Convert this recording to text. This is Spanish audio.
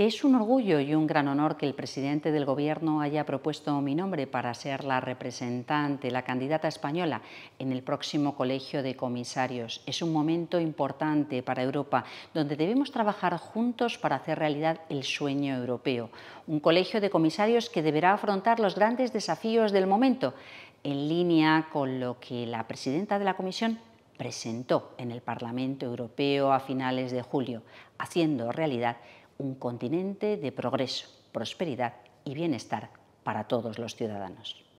Es un orgullo y un gran honor que el presidente del Gobierno haya propuesto mi nombre para ser la representante, la candidata española en el próximo Colegio de Comisarios. Es un momento importante para Europa, donde debemos trabajar juntos para hacer realidad el sueño europeo. Un Colegio de Comisarios que deberá afrontar los grandes desafíos del momento, en línea con lo que la presidenta de la Comisión presentó en el Parlamento Europeo a finales de julio, haciendo realidad un continente de progreso, prosperidad y bienestar para todos los ciudadanos.